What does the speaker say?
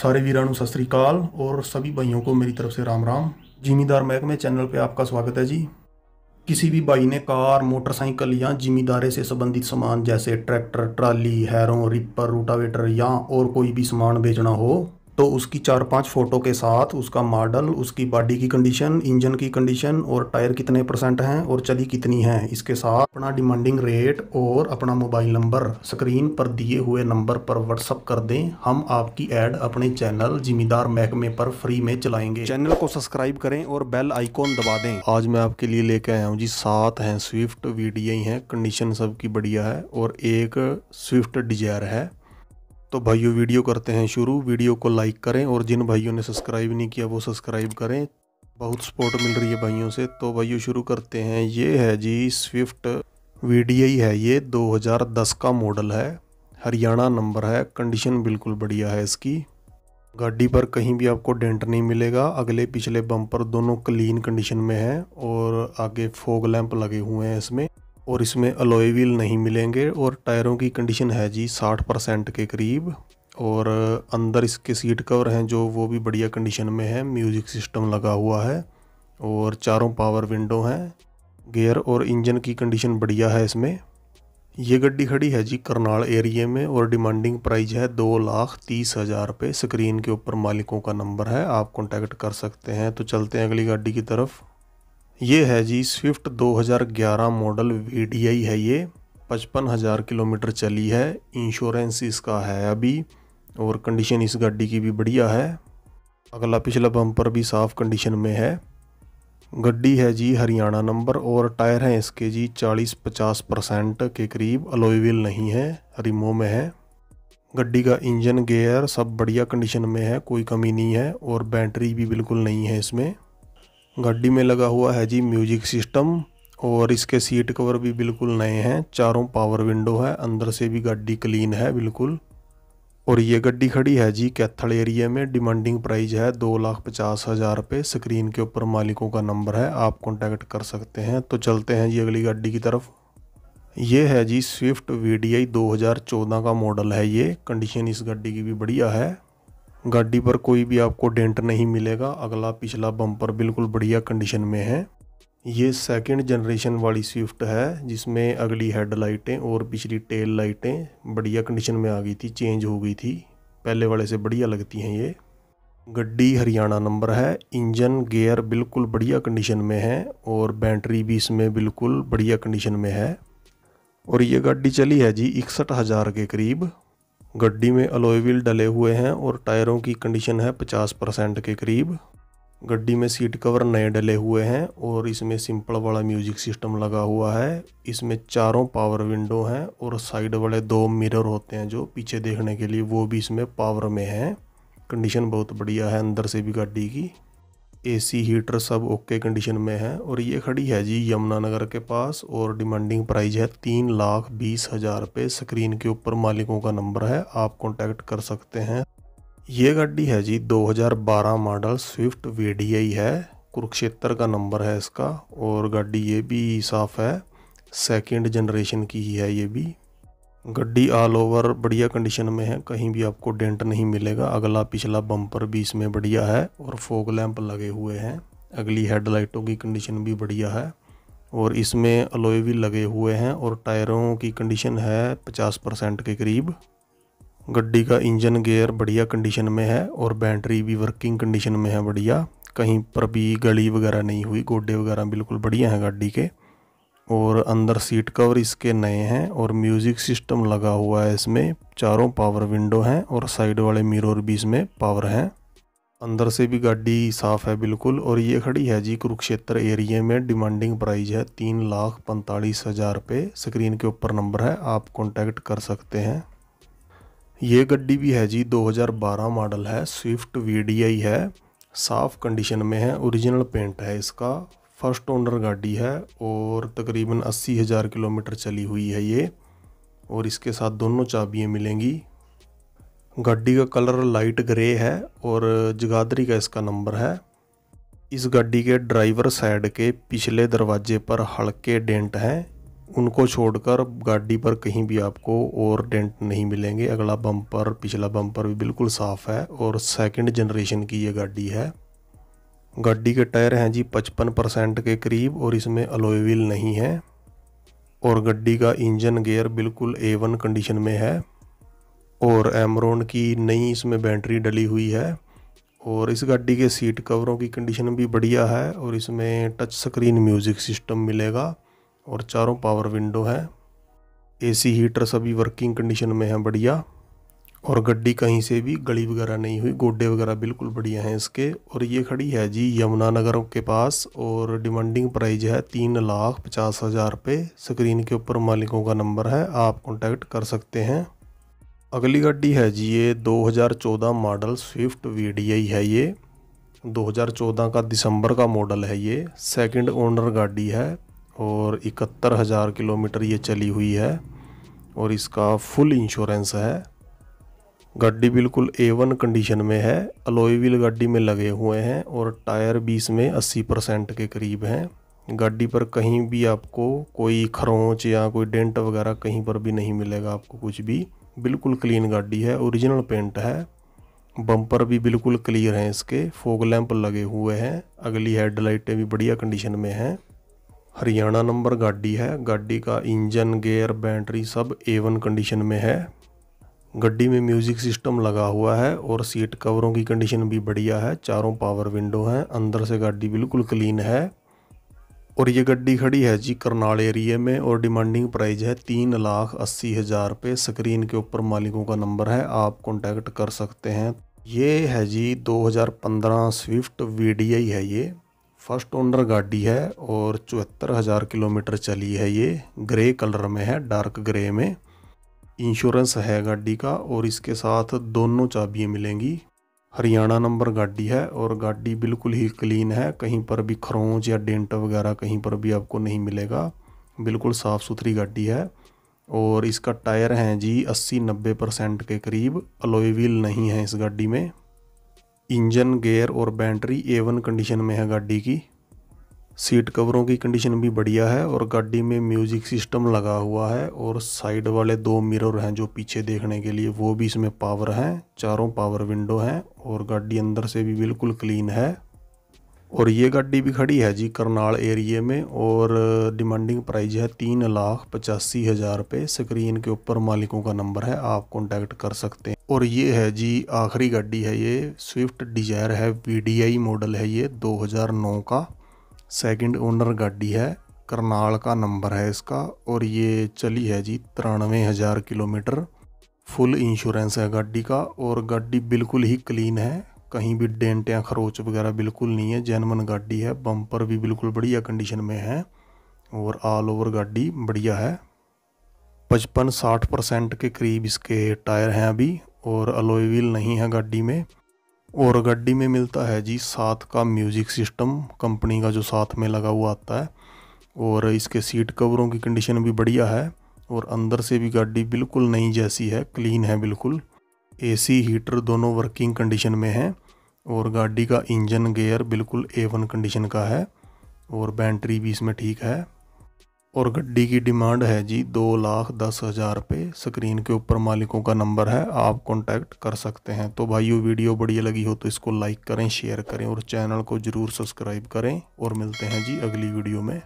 सारे वीरा सत श्रीकाल और सभी भाइयों को मेरी तरफ से राम राम जिमीदार महकमे चैनल पे आपका स्वागत है जी किसी भी भाई ने कार मोटरसाइकिल या जिमीदारे से संबंधित सामान जैसे ट्रैक्टर ट्राली हैरों रिपर रोटावेटर या और कोई भी सामान बेचना हो तो उसकी चार पांच फ़ोटो के साथ उसका मॉडल उसकी बॉडी की कंडीशन इंजन की कंडीशन और टायर कितने परसेंट हैं और चली कितनी है इसके साथ अपना डिमांडिंग रेट और अपना मोबाइल नंबर स्क्रीन पर दिए हुए नंबर पर व्हाट्सअप कर दें हम आपकी ऐड अपने चैनल जिमीदार महकमे पर फ्री में चलाएंगे चैनल को सब्सक्राइब करें और बेल आइकॉन दबा दें आज मैं आपके लिए लेके आया हूँ जी सात है स्विफ्ट वीडियो है कंडीशन सबकी बढ़िया है और एक स्विफ्ट डिजायर है तो भाइयों वीडियो करते हैं शुरू वीडियो को लाइक करें और जिन भाइयों ने सब्सक्राइब नहीं किया वो सब्सक्राइब करें बहुत सपोर्ट मिल रही है भाइयों से तो भाइयों शुरू करते हैं ये है जी स्विफ्ट वी है ये 2010 का मॉडल है हरियाणा नंबर है कंडीशन बिल्कुल बढ़िया है इसकी गाड़ी पर कहीं भी आपको डेंट नहीं मिलेगा अगले पिछले बम्पर दोनों क्लीन कंडीशन में हैं और आगे फोग लैंप लगे हुए हैं इसमें और इसमें अलॉय व्हील नहीं मिलेंगे और टायरों की कंडीशन है जी 60 परसेंट के करीब और अंदर इसके सीट कवर हैं जो वो भी बढ़िया कंडीशन में है म्यूज़िक सिस्टम लगा हुआ है और चारों पावर विंडो हैं गियर और इंजन की कंडीशन बढ़िया है इसमें ये गड्डी खड़ी है जी करनाल एरिए में और डिमांडिंग प्राइस है दो लाख तीस हज़ार रुपये स्क्रीन के ऊपर मालिकों का नंबर है आप कॉन्टैक्ट कर सकते हैं तो चलते हैं अगली गाड़ी की तरफ ये है जी स्विफ्ट 2011 मॉडल वी है ये पचपन हज़ार किलोमीटर चली है इंश्योरेंस इसका है अभी और कंडीशन इस गाड़ी की भी बढ़िया है अगला पिछला बम्पर भी साफ़ कंडीशन में है गड्डी है जी हरियाणा नंबर और टायर हैं इसके जी 40-50 परसेंट के करीब अलोईविल नहीं है रिमो में है गड्डी का इंजन गेयर सब बढ़िया कंडीशन में है कोई कमी नहीं है और बैटरी भी बिल्कुल नहीं है इसमें गाड़ी में लगा हुआ है जी म्यूजिक सिस्टम और इसके सीट कवर भी बिल्कुल नए हैं चारों पावर विंडो है अंदर से भी गाड़ी क्लीन है बिल्कुल और ये गड्डी खड़ी है जी कैथल एरिया में डिमांडिंग प्राइस है दो लाख पचास हज़ार रुपये स्क्रीन के ऊपर मालिकों का नंबर है आप कॉन्टैक्ट कर सकते हैं तो चलते हैं जी अगली गाड़ी की तरफ ये है जी स्विफ्ट वी डी आई दो हज़ार चौदह का मॉडल है ये कंडीशन इस गड्डी की भी बढ़िया है गाड़ी पर कोई भी आपको डेंट नहीं मिलेगा अगला पिछला बम्पर बिल्कुल बढ़िया कंडीशन में है ये सेकेंड जनरेशन वाली स्विफ्ट है जिसमें अगली हेडलाइटें और पिछली टेल लाइटें बढ़िया कंडीशन में आ गई थी चेंज हो गई थी पहले वाले से बढ़िया लगती हैं ये गड्डी हरियाणा नंबर है इंजन गेयर बिल्कुल बढ़िया कंडीशन में है और बैटरी भी इसमें बिल्कुल बढ़िया कंडीशन में है और ये गाड़ी चली है जी इकसठ हज़ार के करीब गड्डी में अलॉय व्हील डले हुए हैं और टायरों की कंडीशन है 50 परसेंट के करीब गड्डी में सीट कवर नए डले हुए हैं और इसमें सिंपल वाला म्यूजिक सिस्टम लगा हुआ है इसमें चारों पावर विंडो हैं और साइड वाले दो मिरर होते हैं जो पीछे देखने के लिए वो भी इसमें पावर में हैं कंडीशन बहुत बढ़िया है अंदर से भी गाड़ी की एसी हीटर सब ओके कंडीशन में है और ये खड़ी है जी यमुनानगर के पास और डिमांडिंग प्राइस है तीन लाख बीस हज़ार रुपये स्क्रीन के ऊपर मालिकों का नंबर है आप कॉन्टैक्ट कर सकते हैं ये गाड़ी है जी 2012 मॉडल स्विफ्ट वी है कुरुक्षेत्र का नंबर है इसका और गाड़ी ये भी साफ़ है सेकेंड जनरेशन की ही है ये भी गड्डी ऑल ओवर बढ़िया कंडीशन में है कहीं भी आपको डेंट नहीं मिलेगा अगला पिछला बम्पर भी इसमें बढ़िया है और फोग लैंप लगे हुए हैं अगली हेडलाइटों की कंडीशन भी बढ़िया है और इसमें अलोए भी लगे हुए हैं और टायरों की कंडीशन है 50 परसेंट के करीब गड्डी का इंजन गेयर बढ़िया कंडीशन में है और बैटरी भी वर्किंग कंडीशन में है बढ़िया कहीं पर भी गली वगैरह नहीं हुई गोडे वगैरह बिल्कुल बढ़िया हैं गाड़ी के और अंदर सीट कवर इसके नए हैं और म्यूज़िक सिस्टम लगा हुआ है इसमें चारों पावर विंडो हैं और साइड वाले मिरर भी इसमें पावर हैं अंदर से भी गाड़ी साफ़ है बिल्कुल और ये खड़ी है जी कुरुक्षेत्र एरिए में डिमांडिंग प्राइस है तीन लाख पैंतालीस हज़ार रुपये स्क्रीन के ऊपर नंबर है आप कॉन्टैक्ट कर सकते हैं ये गड्डी भी है जी 2012 मॉडल है स्विफ्ट वी है साफ़ कंडीशन में है ओरिजिनल पेंट है इसका फर्स्ट ओनर गाड़ी है और तकरीबन अस्सी हज़ार किलोमीटर चली हुई है ये और इसके साथ दोनों चाबियाँ मिलेंगी गाड़ी का कलर लाइट ग्रे है और जगादरी का इसका नंबर है इस गाड़ी के ड्राइवर साइड के पिछले दरवाजे पर हल्के डेंट हैं उनको छोड़कर गाड़ी पर कहीं भी आपको और डेंट नहीं मिलेंगे अगला बम्पर पिछला बम्पर भी बिल्कुल साफ़ है और सेकंड जनरेशन की ये गाड़ी है गाड़ी के टायर हैं जी 55 परसेंट के करीब और इसमें अलोई नहीं है और गड्डी का इंजन गेयर बिल्कुल ए वन कंडीशन में है और एमरोन की नई इसमें बैटरी डली हुई है और इस गाड़ी के सीट कवरों की कंडीशन भी बढ़िया है और इसमें टच स्क्रीन म्यूज़िक सिस्टम मिलेगा और चारों पावर विंडो हैं एसी हीटर सभी वर्किंग कंडीशन में हैं बढ़िया और गड्डी कहीं से भी गली वगैरह नहीं हुई गोड्डे वगैरह बिल्कुल बढ़िया हैं इसके और ये खड़ी है जी यमुना नगर के पास और डिमांडिंग प्राइज है तीन लाख पचास हज़ार रुपये स्क्रीन के ऊपर मालिकों का नंबर है आप कॉन्टैक्ट कर सकते हैं अगली गाड़ी है जी ये 2014 मॉडल स्विफ्ट वी है ये 2014 का दिसंबर का मॉडल है ये सेकंड ओनर गाड़ी है और इकहत्तर हज़ार किलोमीटर ये चली हुई है और इसका फुल इंश्योरेंस है गाड़ी बिल्कुल ए वन कंडीशन में है अलोई व्हील गाड़ी में लगे हुए हैं और टायर भी इसमें अस्सी परसेंट के करीब हैं गाड़ी पर कहीं भी आपको कोई खरोंच या कोई डेंट वगैरह कहीं पर भी नहीं मिलेगा आपको कुछ भी बिल्कुल क्लीन गाड़ी है ओरिजिनल पेंट है बम्पर भी बिल्कुल क्लियर हैं इसके फोग लैंप लगे हुए हैं अगली हेडलाइटें भी बढ़िया कंडीशन में हैं हरियाणा नंबर गाड़ी है गाड़ी का इंजन गेयर बैटरी सब ए वन कंडीशन में है गड्डी में म्यूज़िक सिस्टम लगा हुआ है और सीट कवरों की कंडीशन भी बढ़िया है चारों पावर विंडो हैं अंदर से गाड़ी बिल्कुल क्लीन है और ये गड्डी खड़ी है जी करनाल एरिए में और डिमांडिंग प्राइस है तीन लाख अस्सी हज़ार रुपये स्क्रीन के ऊपर मालिकों का नंबर है आप कॉन्टैक्ट कर सकते हैं ये है जी 2015 स्विफ्ट वी है ये फर्स्ट ओनर गाड़ी है और चौहत्तर हज़ार किलोमीटर चली है ये ग्रे कलर में है डार्क ग्रे में इंश्योरेंस है गाड़ी का और इसके साथ दोनों चाबियाँ मिलेंगी हरियाणा नंबर गाड़ी है और गाड़ी बिल्कुल ही क्लीन है कहीं पर भी खरोंच या डेंट वगैरह कहीं पर भी आपको नहीं मिलेगा बिल्कुल साफ़ सुथरी गाड़ी है और इसका टायर हैं जी 80-90 परसेंट के करीब अलोई व्हील नहीं है इस गाड़ी में इंजन गेयर और बैटरी एवन कंडीशन में है गाड़ी की सीट कवरों की कंडीशन भी बढ़िया है और गाड़ी में म्यूजिक सिस्टम लगा हुआ है और साइड वाले दो मिरर हैं जो पीछे देखने के लिए वो भी इसमें पावर हैं चारों पावर विंडो हैं और गाड़ी अंदर से भी बिल्कुल क्लीन है और ये गाड़ी भी खड़ी है जी करनाल एरिए में और डिमांडिंग प्राइस है तीन लाख पचासी हज़ार रुपये स्क्रीन के ऊपर मालिकों का नंबर है आप कॉन्टैक्ट कर सकते हैं और ये है जी आखिरी गाड़ी है ये स्विफ्ट डिजायर है वी मॉडल है ये 2009 का सेकंड ओनर गाड़ी है करनाल का नंबर है इसका और ये चली है जी तिरानवे हज़ार किलोमीटर फुल इंश्योरेंस है गाड़ी का और गाड़ी बिल्कुल ही क्लीन है कहीं भी डेंट या खरोच वगैरह बिल्कुल नहीं है जैनमन गाड़ी है बम्पर भी बिल्कुल बढ़िया कंडीशन में है और ऑल ओवर गाड़ी बढ़िया है पचपन साठ परसेंट के करीब इसके टायर हैं अभी और अलोई नहीं है गाड़ी में और गड्डी में मिलता है जी साथ का म्यूज़िक सिस्टम कंपनी का जो साथ में लगा हुआ आता है और इसके सीट कवरों की कंडीशन भी बढ़िया है और अंदर से भी गाड़ी बिल्कुल नई जैसी है क्लीन है बिल्कुल एसी हीटर दोनों वर्किंग कंडीशन में है और गाड़ी का इंजन गेयर बिल्कुल ए वन कंडीशन का है और बैटरी भी इसमें ठीक है और गड्डी की डिमांड है जी दो लाख दस हज़ार रुपये स्क्रीन के ऊपर मालिकों का नंबर है आप कांटेक्ट कर सकते हैं तो ये वीडियो बढ़िया लगी हो तो इसको लाइक करें शेयर करें और चैनल को ज़रूर सब्सक्राइब करें और मिलते हैं जी अगली वीडियो में